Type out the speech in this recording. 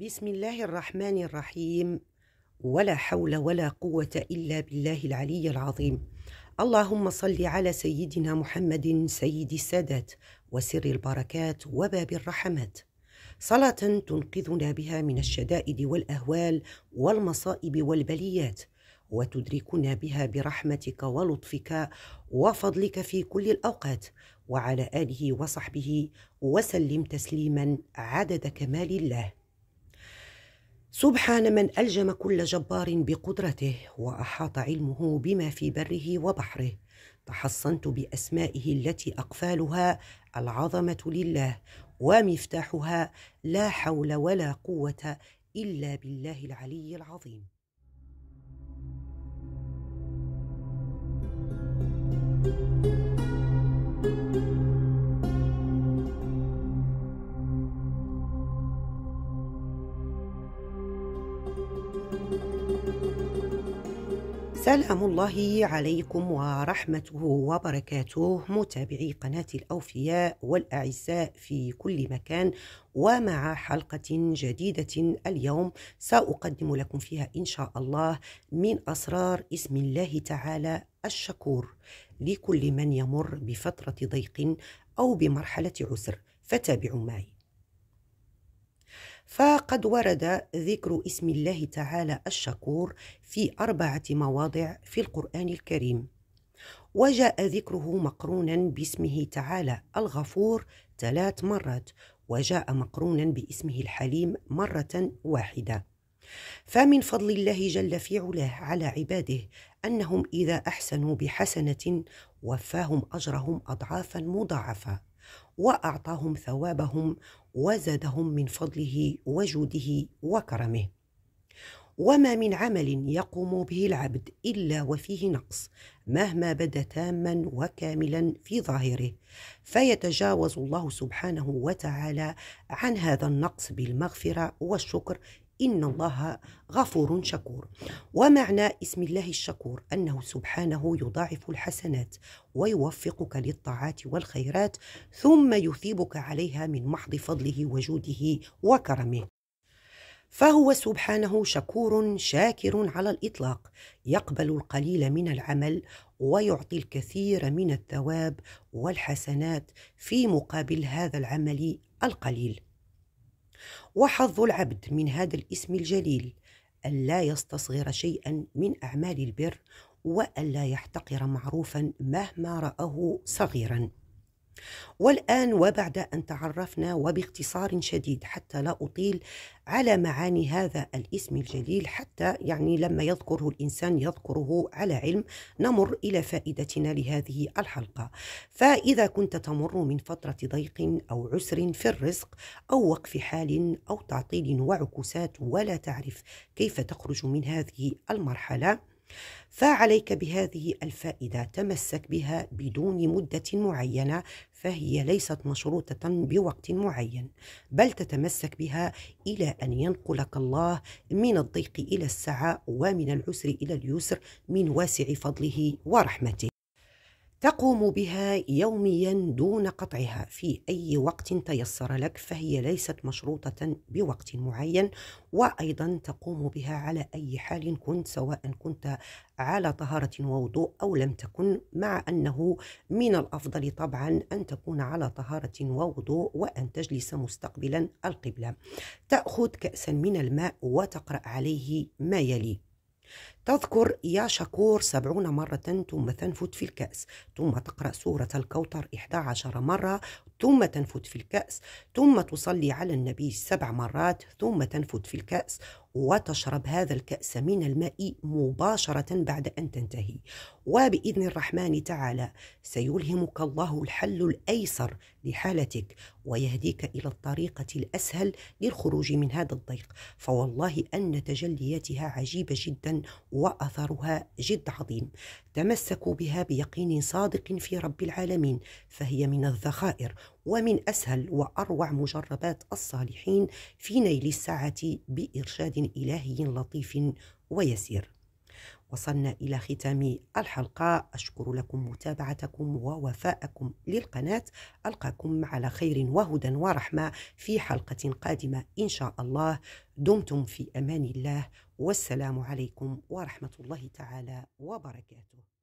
بسم الله الرحمن الرحيم ولا حول ولا قوة إلا بالله العلي العظيم اللهم صل على سيدنا محمد سيد السادات وسر البركات وباب الرحمات صلاة تنقذنا بها من الشدائد والأهوال والمصائب والبليات وتدركنا بها برحمتك ولطفك وفضلك في كل الأوقات وعلى آله وصحبه وسلم تسليما عدد كمال الله سبحان من الجم كل جبار بقدرته واحاط علمه بما في بره وبحره تحصنت باسمائه التي اقفالها العظمه لله ومفتاحها لا حول ولا قوه الا بالله العلي العظيم thank you سلام الله عليكم ورحمته وبركاته متابعي قناة الأوفياء والأعزاء في كل مكان ومع حلقة جديدة اليوم سأقدم لكم فيها إن شاء الله من أسرار اسم الله تعالى الشكور لكل من يمر بفترة ضيق أو بمرحلة عسر فتابعوا معي وقد ورد ذكر اسم الله تعالى الشكور في أربعة مواضع في القرآن الكريم وجاء ذكره مقرونا باسمه تعالى الغفور ثلاث مرات وجاء مقرونا باسمه الحليم مرة واحدة فمن فضل الله جل في علاه على عباده أنهم إذا أحسنوا بحسنة وفاهم أجرهم أضعافا مضاعفة وأعطاهم ثوابهم وزادهم من فضله وجوده وكرمه وما من عمل يقوم به العبد الا وفيه نقص مهما بدا تاما وكاملا في ظاهره فيتجاوز الله سبحانه وتعالى عن هذا النقص بالمغفره والشكر إن الله غفور شكور ومعنى اسم الله الشكور أنه سبحانه يضاعف الحسنات ويوفقك للطاعات والخيرات ثم يثيبك عليها من محض فضله وجوده وكرمه فهو سبحانه شكور شاكر على الاطلاق يقبل القليل من العمل ويعطي الكثير من الثواب والحسنات في مقابل هذا العمل القليل وحظ العبد من هذا الاسم الجليل ألا يستصغر شيئا من أعمال البر وألا يحتقر معروفا مهما رآه صغيرا والآن وبعد أن تعرفنا وباختصار شديد حتى لا أطيل على معاني هذا الاسم الجليل حتى يعني لما يذكره الإنسان يذكره على علم نمر إلى فائدتنا لهذه الحلقة فإذا كنت تمر من فترة ضيق أو عسر في الرزق أو وقف حال أو تعطيل وعكوسات ولا تعرف كيف تخرج من هذه المرحلة فعليك بهذه الفائدة تمسك بها بدون مدة معينة فهي ليست مشروطة بوقت معين بل تتمسك بها إلى أن ينقلك الله من الضيق إلى السعاء ومن العسر إلى اليسر من واسع فضله ورحمته تقوم بها يوميا دون قطعها في اي وقت تيسر لك فهي ليست مشروطه بوقت معين وايضا تقوم بها على اي حال كنت سواء كنت على طهاره ووضوء او لم تكن مع انه من الافضل طبعا ان تكون على طهاره ووضوء وان تجلس مستقبلا القبله تاخذ كاسا من الماء وتقرا عليه ما يلي تذكر يا شكور سبعون مرة ثم تنفت في الكأس ثم تقرأ سورة الكوثر إحدى عشر مرة ثم تنفت في الكأس ثم تصلي على النبي سبع مرات ثم تنفت في الكأس وتشرب هذا الكأس من الماء مباشرة بعد أن تنتهي وبإذن الرحمن تعالى سيلهمك الله الحل الأيسر لحالتك ويهديك إلى الطريقة الأسهل للخروج من هذا الضيق فوالله أن تجلياتها عجيبة جدا وأثرها جد عظيم تمسكوا بها بيقين صادق في رب العالمين فهي من الذخائر ومن أسهل وأروع مجربات الصالحين في نيل الساعة بإرشاد إلهي لطيف ويسير وصلنا إلى ختام الحلقة أشكر لكم متابعتكم ووفاءكم للقناة ألقاكم على خير وهدى ورحمة في حلقة قادمة إن شاء الله دمتم في أمان الله والسلام عليكم ورحمة الله تعالى وبركاته